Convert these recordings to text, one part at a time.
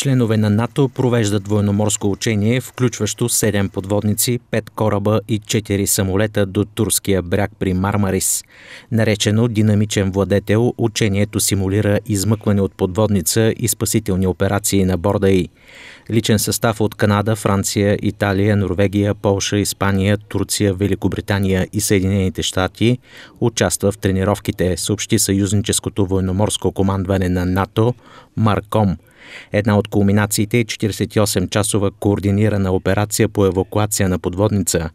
Членове на НАТО провеждат военноморско учение, включващо 7 подводници, 5 кораба и 4 самолета до турския бряг при Мармарис. Наречено динамичен владетел, учението симулира измъкване от подводница и спасителни операции на борда й. Личен състав от Канада, Франция, Италия, Норвегия, Полша, Испания, Турция, Великобритания и Съединените щати участва в тренировките, съобщи съюзническото военноморско командване на НАТО Марком – Една от кулминациите е 48-часова координирана операция по евакуация на подводница,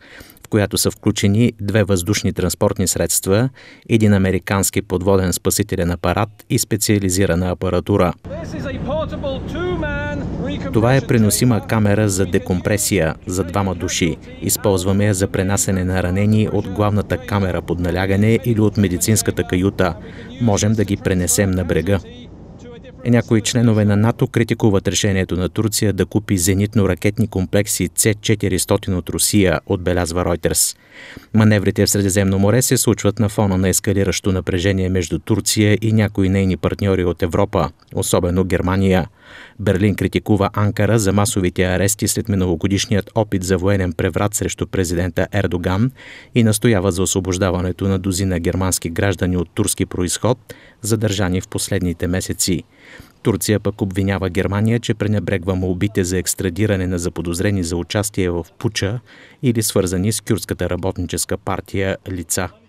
в която са включени две въздушни транспортни средства, един американски подводен спасителен апарат и специализирана апаратура. Това е преносима камера за декомпресия за двама души. Използваме я за пренасене на ранени от главната камера под налягане или от медицинската каюта. Можем да ги пренесем на брега. Е някои членове на НАТО критикуват решението на Турция да купи зенитно-ракетни комплекси С-400 от Русия, отбелязва Ройтерс. Маневрите в Средиземно море се случват на фона на ескалиращо напрежение между Турция и някои нейни партньори от Европа, особено Германия. Берлин критикува Анкара за масовите арести след миналогодишният опит за военен преврат срещу президента Ердоган и настоява за освобождаването на дозина германски граждани от турски происход, задържани в последните месеци. Турция пък обвинява Германия, че пренебрегва молбите за екстрадиране на заподозрени за участие в пуча или свързани с Кюрската работническа партия лица –